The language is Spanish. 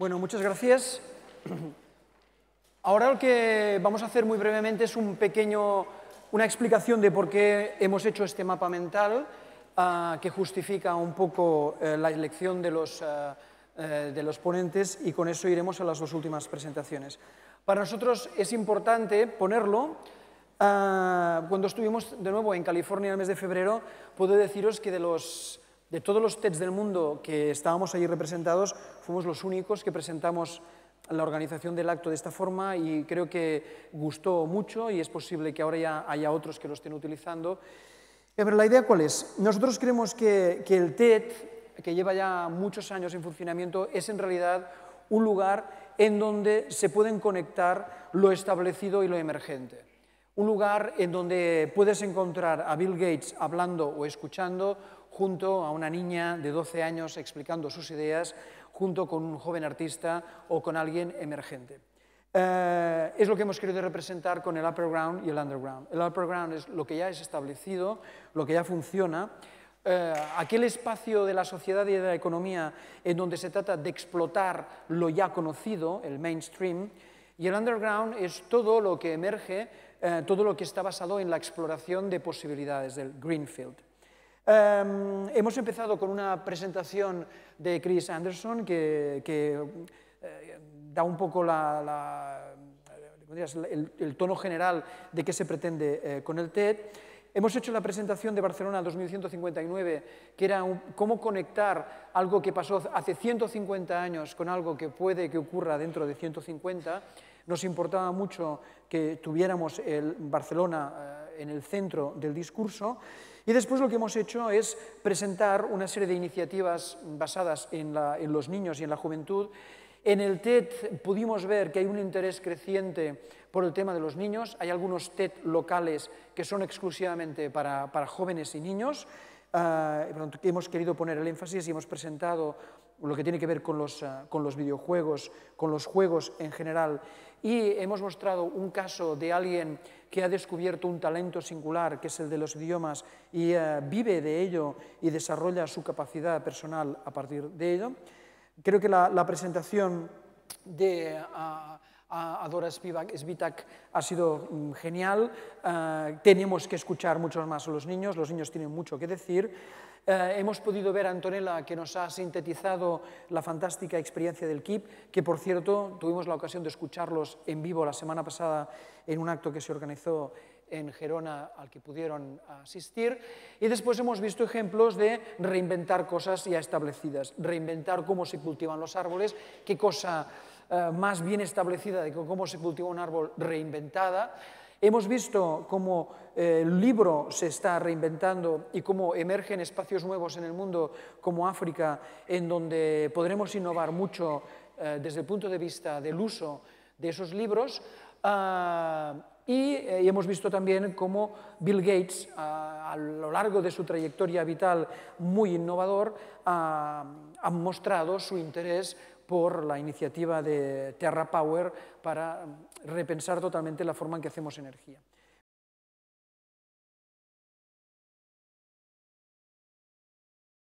Bueno, muchas gracias. Ahora lo que vamos a hacer muy brevemente es un pequeño, una explicación de por qué hemos hecho este mapa mental ah, que justifica un poco eh, la elección de los, ah, eh, de los ponentes y con eso iremos a las dos últimas presentaciones. Para nosotros es importante ponerlo. Ah, cuando estuvimos de nuevo en California en el mes de febrero, puedo deciros que de los de todos los TEDs del mundo que estábamos allí representados, fuimos los únicos que presentamos la organización del acto de esta forma y creo que gustó mucho y es posible que ahora ya haya otros que lo estén utilizando. Pero la idea cuál es? Nosotros creemos que, que el TED, que lleva ya muchos años en funcionamiento, es en realidad un lugar en donde se pueden conectar lo establecido y lo emergente. Un lugar en donde puedes encontrar a Bill Gates hablando o escuchando, junto a una niña de 12 años explicando sus ideas, junto con un joven artista o con alguien emergente. Eh, es lo que hemos querido representar con el upper ground y el underground. El upper ground es lo que ya es establecido, lo que ya funciona, eh, aquel espacio de la sociedad y de la economía en donde se trata de explotar lo ya conocido, el mainstream, y el underground es todo lo que emerge, eh, todo lo que está basado en la exploración de posibilidades, del greenfield. Em, hemos empezado con una presentación de Chris Anderson que, eh, da un poco el, tono general de qué se pretende eh, con el TED. Hemos hecho la presentación de Barcelona 2159, que era cómo conectar algo que pasó hace 150 años con algo que puede que ocurra dentro de 150. Nos importaba mucho que tuviéramos el Barcelona eh, en el centro del discurso. Y después lo que hemos hecho es presentar una serie de iniciativas basadas en, los niños y en la juventud. En el TED pudimos ver que hay un interés creciente por el tema de los niños. Hay algunos TED locales que son exclusivamente para, para jóvenes y niños. Ah, hemos querido poner el énfasis y hemos presentado lo que tiene que ver con los, ah, con los videojuegos, con los juegos en general. Y hemos mostrado un caso de alguien que ha descubierto un talento singular, que es el de los idiomas, y ah, vive de ello y desarrolla su capacidad personal a partir de ello. Creo que la, la presentación de a Dora Spivak, ha sido mm, genial. Eh, tenemos que escuchar mucho más a los niños, los niños tienen mucho que decir. Eh, hemos podido ver a Antonella que nos ha sintetizado la fantástica experiencia del KIP, que por cierto tuvimos la ocasión de escucharlos en vivo la semana pasada en un acto que se organizó en Gerona al que pudieron asistir. Y después hemos visto ejemplos de reinventar cosas ya establecidas, reinventar cómo se cultivan los árboles, qué cosa eh, más bien establecida de cómo se cultiva un árbol reinventada. Hemos visto cómo eh, el libro se está reinventando y cómo emergen espacios nuevos en el mundo como África, en donde podremos innovar mucho eh, desde el punto de vista del uso de esos libros. Ah, y, hemos visto también cómo Bill Gates, ah, a lo largo de su trayectoria vital muy innovador, ah, ha mostrado su interés por la iniciativa de Terra Power para repensar totalmente la forma en que hacemos energía.